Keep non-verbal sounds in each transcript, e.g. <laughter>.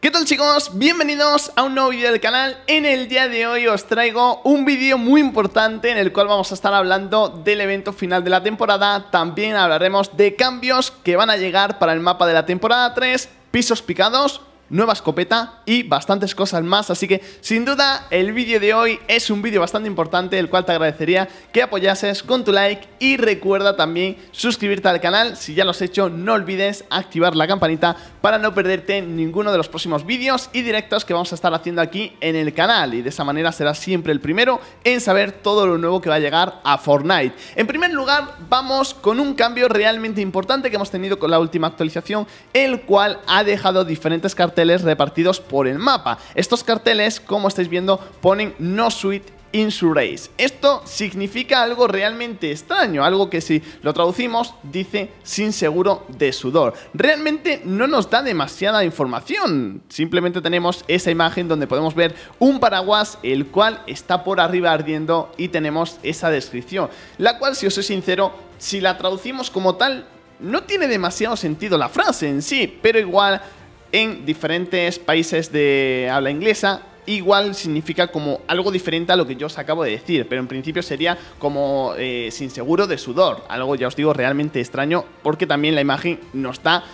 ¿Qué tal chicos? Bienvenidos a un nuevo vídeo del canal. En el día de hoy os traigo un vídeo muy importante en el cual vamos a estar hablando del evento final de la temporada. También hablaremos de cambios que van a llegar para el mapa de la temporada 3, pisos picados, nueva escopeta y bastantes cosas más. Así que sin duda el vídeo de hoy es un vídeo bastante importante, el cual te agradecería que apoyases con tu like y recuerda también suscribirte al canal. Si ya lo has hecho, no olvides activar la campanita para no perderte ninguno de los próximos vídeos y directos que vamos a estar haciendo aquí en el canal. Y de esa manera serás siempre el primero en saber todo lo nuevo que va a llegar a Fortnite. En primer lugar, vamos con un cambio realmente importante que hemos tenido con la última actualización, el cual ha dejado diferentes cartas repartidos por el mapa. Estos carteles, como estáis viendo, ponen No Suite race. Esto significa algo realmente extraño, algo que si lo traducimos dice sin seguro de sudor. Realmente no nos da demasiada información, simplemente tenemos esa imagen donde podemos ver un paraguas el cual está por arriba ardiendo y tenemos esa descripción, la cual si os soy sincero, si la traducimos como tal, no tiene demasiado sentido la frase en sí, pero igual en diferentes países de habla inglesa igual significa como algo diferente a lo que yo os acabo de decir, pero en principio sería como eh, sin seguro de sudor, algo ya os digo realmente extraño porque también la imagen nos da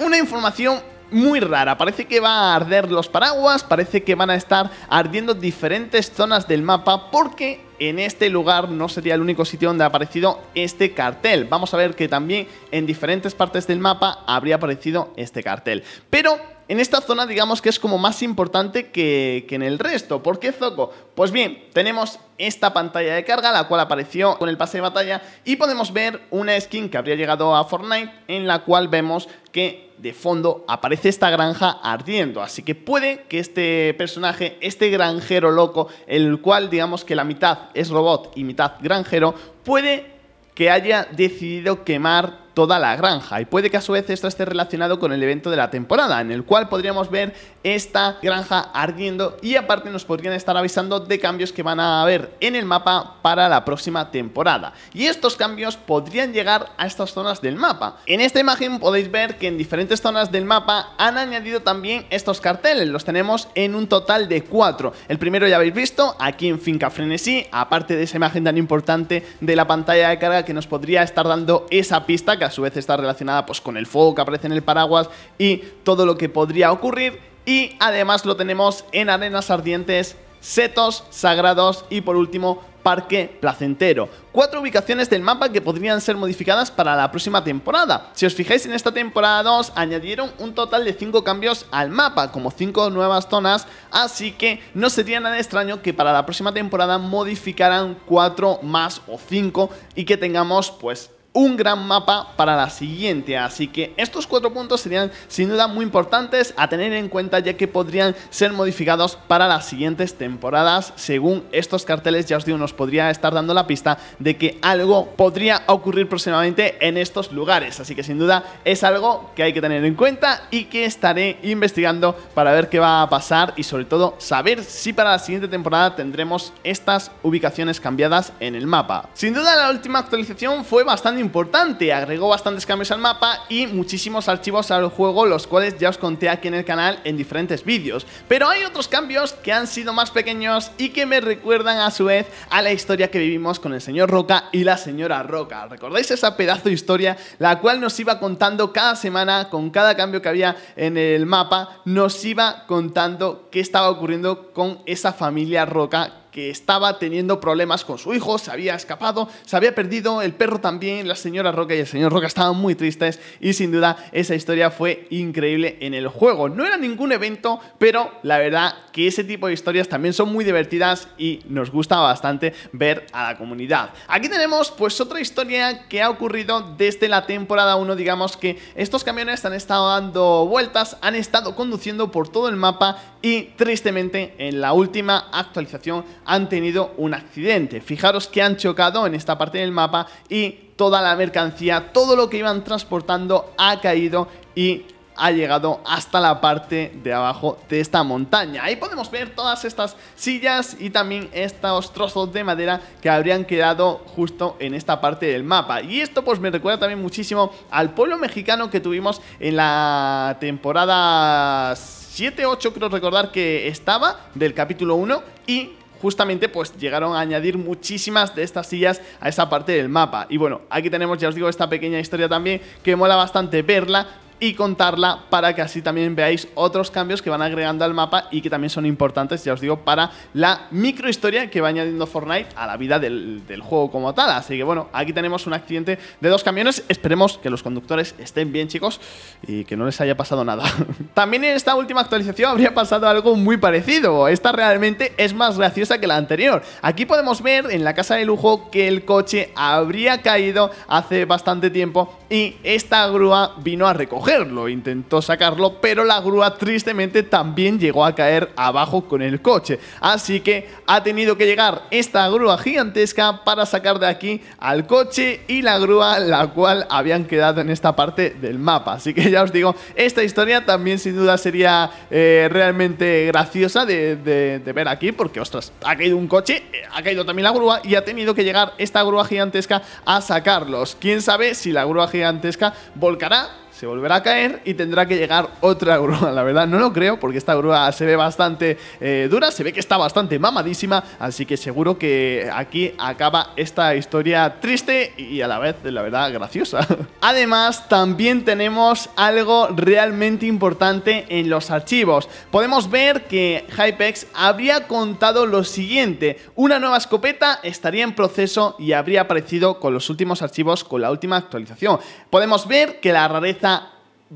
una información muy rara. Parece que va a arder los paraguas, parece que van a estar ardiendo diferentes zonas del mapa porque en este lugar no sería el único sitio donde ha aparecido este cartel. Vamos a ver que también en diferentes partes del mapa habría aparecido este cartel. Pero en esta zona digamos que es como más importante que, en el resto. ¿Por qué Zoco? Pues bien, tenemos esta pantalla de carga, la cual apareció con el pase de batalla, y podemos ver una skin que habría llegado a Fortnite, en la cual vemos que de fondo aparece esta granja ardiendo. Así que puede que este personaje, este granjero loco, el cual digamos que la mitad es robot y mitad granjero, puede que haya decidido quemar toda la granja. Y puede que a su vez esto esté relacionado con el evento de la temporada, en el cual podríamos ver esta granja ardiendo y aparte nos podrían estar avisando de cambios que van a haber en el mapa para la próxima temporada. Y estos cambios podrían llegar a estas zonas del mapa. En esta imagen podéis ver que en diferentes zonas del mapa han añadido también estos carteles, los tenemos en un total de cuatro. El primero ya habéis visto, aquí en Finca Frenesí, aparte de esa imagen tan importante de la pantalla de carga que nos podría estar dando esa pista que a su vez está relacionada pues, con el fuego que aparece en el paraguas y todo lo que podría ocurrir. Y además lo tenemos en arenas ardientes, setos sagrados y por último Parque Placentero. Cuatro ubicaciones del mapa que podrían ser modificadas para la próxima temporada. Si os fijáis en esta temporada 2 añadieron un total de cinco cambios al mapa, como cinco nuevas zonas, así que no sería nada extraño que para la próxima temporada modificaran cuatro más o cinco y que tengamos pues un gran mapa para la siguiente. Así que estos cuatro puntos serían sin duda muy importantes a tener en cuenta ya que podrían ser modificados para las siguientes temporadas. Según estos carteles, ya os digo, nos podría estar dando la pista de que algo podría ocurrir próximamente en estos lugares. Así que sin duda es algo que hay que tener en cuenta y que estaré investigando para ver qué va a pasar y sobre todo saber si para la siguiente temporada tendremos estas ubicaciones cambiadas en el mapa. Sin duda la última actualización fue bastante importante importante, agregó bastantes cambios al mapa y muchísimos archivos al juego, los cuales ya os conté aquí en el canal en diferentes vídeos. Pero hay otros cambios que han sido más pequeños y que me recuerdan a su vez a la historia que vivimos con el señor Roca y la señora Roca. ¿Recordáis esa pedazo de historia la cual nos iba contando cada semana con cada cambio que había en el mapa? Nos iba contando qué estaba ocurriendo con esa familia Roca que estaba teniendo problemas con su hijo, se había escapado, se había perdido, el perro también, la señora Roca y el señor Roca estaban muy tristes y sin duda esa historia fue increíble en el juego. No era ningún evento, pero la verdad que ese tipo de historias también son muy divertidas y nos gusta bastante ver a la comunidad. Aquí tenemos pues otra historia que ha ocurrido desde la temporada 1, digamos que estos camiones han estado dando vueltas, han estado conduciendo por todo el mapa y tristemente en la última actualización han tenido un accidente. Fijaros que han chocado en esta parte del mapa y toda la mercancía, todo lo que iban transportando ha caído y ha llegado hasta la parte de abajo de esta montaña. Ahí podemos ver todas estas sillas y también estos trozos de madera que habrían quedado justo en esta parte del mapa. Y esto pues me recuerda también muchísimo al pueblo mexicano que tuvimos en la temporada 7-8 creo recordar que estaba del capítulo 1 y justamente pues llegaron a añadir muchísimas de estas sillas a esa parte del mapa. Y bueno, aquí tenemos, ya os digo, esta pequeña historia también que mola bastante verla y contarla para que así también veáis otros cambios que van agregando al mapa y que también son importantes, ya os digo, para la microhistoria que va añadiendo Fortnite a la vida del, del, juego como tal. Así que bueno, aquí tenemos un accidente de dos camiones. Esperemos que los conductores estén bien, chicos, y que no les haya pasado nada. <laughs> también en esta última actualización habría pasado algo muy parecido. Esta realmente es más graciosa que la anterior. Aquí podemos ver en la casa de lujo que el coche habría caído hace bastante tiempo y esta grúa vino a recogerlo, intentó sacarlo, pero la grúa tristemente también llegó a caer abajo con el coche. Así que ha tenido que llegar esta grúa gigantesca para sacar de aquí al coche y la grúa la cual habían quedado en esta parte del mapa. Así que ya os digo, esta historia también sin duda sería eh, realmente graciosa de, de ver aquí, porque ostras, ha caído un coche, ha caído también la grúa y ha tenido que llegar esta grúa gigantesca a sacarlos. ¿Quién sabe si la grúa gigantesca Antesca volcará se volverá a caer y tendrá que llegar otra <laughs> grúa. La verdad no lo creo porque esta grúa se ve bastante eh, dura, se ve que está bastante mamadísima, así que seguro que aquí acaba esta historia triste y a la vez, la verdad, graciosa. <laughs> Además, también tenemos algo realmente importante en los archivos. Podemos ver que Hypex habría contado lo siguiente, una nueva escopeta estaría en proceso y habría aparecido con los últimos archivos con la última actualización. Podemos ver que la rareza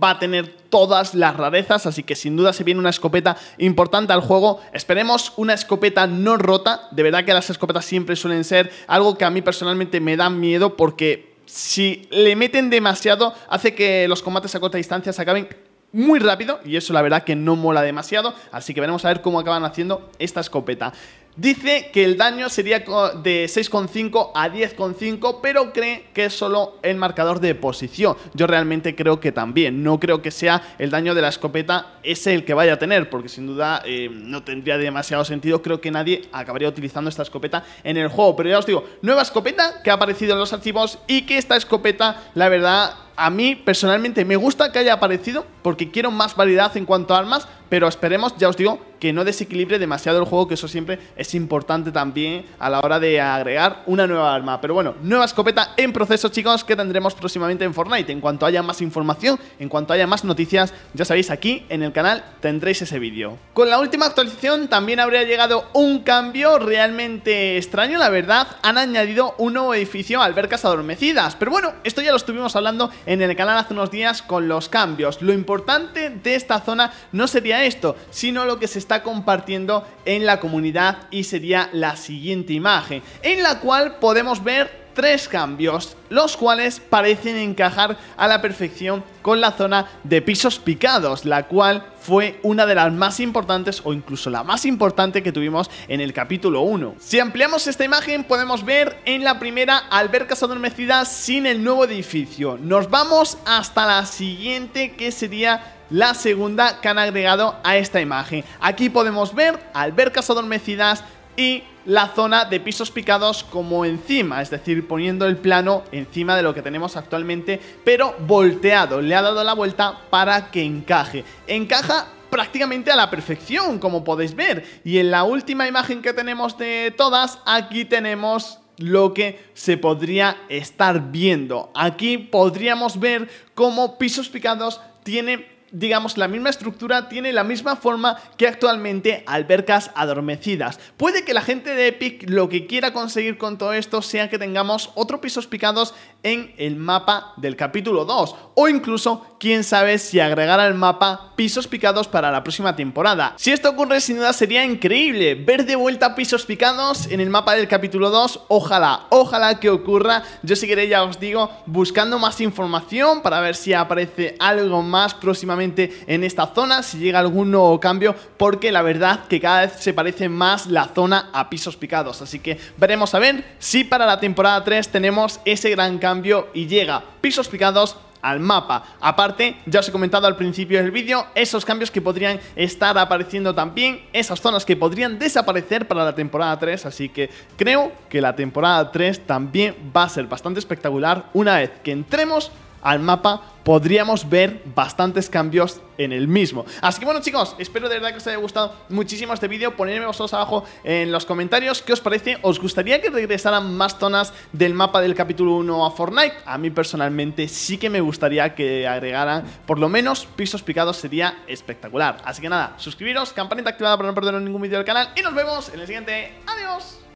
va a tener todas las rarezas, así que sin duda se viene una escopeta importante al juego. Esperemos una escopeta no rota, de verdad que las escopetas siempre suelen ser algo que a mí personalmente me da miedo porque si le meten demasiado hace que los combates a corta distancia se acaben muy rápido y eso la verdad que no mola demasiado, así que veremos a ver cómo acaban haciendo esta escopeta. Dice que el daño sería de 6,5 a 10,5, pero cree que es solo el marcador de posición. Yo realmente creo que también. No creo que sea el daño de la escopeta ese el que vaya a tener, porque sin duda eh, no tendría demasiado sentido. Creo que nadie acabaría utilizando esta escopeta en el juego. Pero ya os digo, nueva escopeta que ha aparecido en los archivos y que esta escopeta, la verdad, a mí personalmente me gusta que haya aparecido porque quiero más variedad en cuanto a armas, pero esperemos, ya os digo, que no desequilibre demasiado el juego, que eso siempre es importante también a la hora de agregar una nueva arma. Pero bueno, nueva escopeta en proceso, chicos, que tendremos próximamente en Fortnite. En cuanto haya más información, en cuanto haya más noticias, ya sabéis, aquí en el canal tendréis ese vídeo. Con la última actualización también habría llegado un cambio realmente extraño, la verdad. Han añadido un nuevo edificio, albercas adormecidas. Pero bueno, esto ya lo estuvimos hablando en el canal hace unos días con los cambios. Lo importante de esta zona no sería esto, sino lo que se está está compartiendo en la comunidad y sería la siguiente imagen, en la cual podemos ver tres cambios, los cuales parecen encajar a la perfección con la zona de pisos picados, la cual fue una de las más importantes o incluso la más importante que tuvimos en el capítulo 1. Si ampliamos esta imagen podemos ver en la primera albercas adormecidas sin el nuevo edificio. Nos vamos hasta la siguiente que sería la segunda que han agregado a esta imagen. Aquí podemos ver albercas adormecidas y la zona de pisos picados como encima, es decir, poniendo el plano encima de lo que tenemos actualmente, pero volteado, le ha dado la vuelta para que encaje. Encaja prácticamente a la perfección, como podéis ver. Y en la última imagen que tenemos de todas, aquí tenemos lo que se podría estar viendo. Aquí podríamos ver cómo pisos picados tiene digamos, la misma estructura, tiene la misma forma que actualmente albercas adormecidas. Puede que la gente de Epic lo que quiera conseguir con todo esto sea que tengamos otro pisos picados en el mapa del capítulo 2 o incluso quién sabe si agregar al mapa pisos picados para la próxima temporada. Si esto ocurre sin duda sería increíble ver de vuelta pisos picados en el mapa del capítulo 2, ojalá, ojalá que ocurra, yo seguiré, ya os digo buscando más información para ver si aparece algo más próximamente en esta zona, si llega algún nuevo cambio porque la verdad que cada vez se parece más la zona a pisos picados, así que veremos a ver si para la temporada 3 tenemos ese gran cambio y llega pisos picados al mapa. Aparte, ya os he comentado al principio del vídeo, esos cambios que podrían estar apareciendo también, esas zonas que podrían desaparecer para la temporada 3, así que creo que la temporada 3 también va a ser bastante espectacular una vez que entremos al mapa, podríamos ver bastantes cambios en el mismo. Así que bueno chicos, espero de verdad que os haya gustado muchísimo este vídeo. Ponedme vosotros abajo en los comentarios qué os parece. ¿Os gustaría que regresaran más zonas del mapa del capítulo 1 a Fortnite? A mí personalmente sí que me gustaría que agregaran por lo menos pisos picados. Sería espectacular. Así que nada, suscribiros, campanita activada para no perderos ningún vídeo del canal y nos vemos en el siguiente. ¡Adiós!